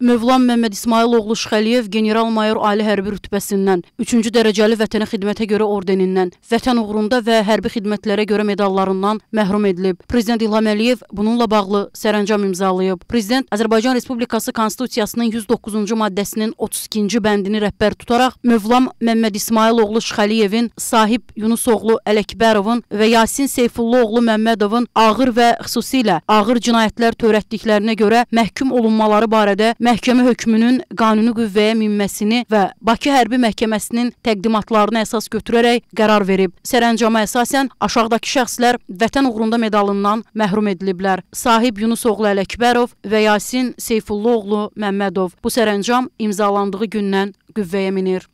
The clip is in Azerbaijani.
Mövlan Məmməd İsmailoğlu Şxəliyev general-mayor ali hərbi rütbəsindən, 3-cü dərəcəli vətənə xidmətə görə ordenindən, vətən uğrunda və hərbi xidmətlərə görə medallarından məhrum edilib. Prezident İlham Əliyev bununla bağlı sərəncam imzalayıb. Prezident Azərbaycan Respublikası Konstitusiyasının 109-cu maddəsinin 32-ci bəndini rəhbər tutaraq Mövlam Məmməd İsmailoğlu Şxəliyevin, Sahib Yunusoğlu Ələkbərovun və Yasin Seyfulluoğlu Məmmədovun ağır və xüsusilə ağır cinayətlər törətdiklərinə görə məhkum olunmaları barədə məhkəmə hökmünün qanuni qüvvəyə minməsini və Bakı Hərbi Məhkəməsinin təqdimatlarına əsas götürərək qərar verib. Sərəncama əsasən aşağıdakı şəxslər Vətən uğrunda medalından məhrum ediliblər. Sahib Yunus oğlu Ələkbərov və Yasin Seyfullu oğlu Məmmədov. Bu sərəncam imzalandığı gündən qüvvəyə minir.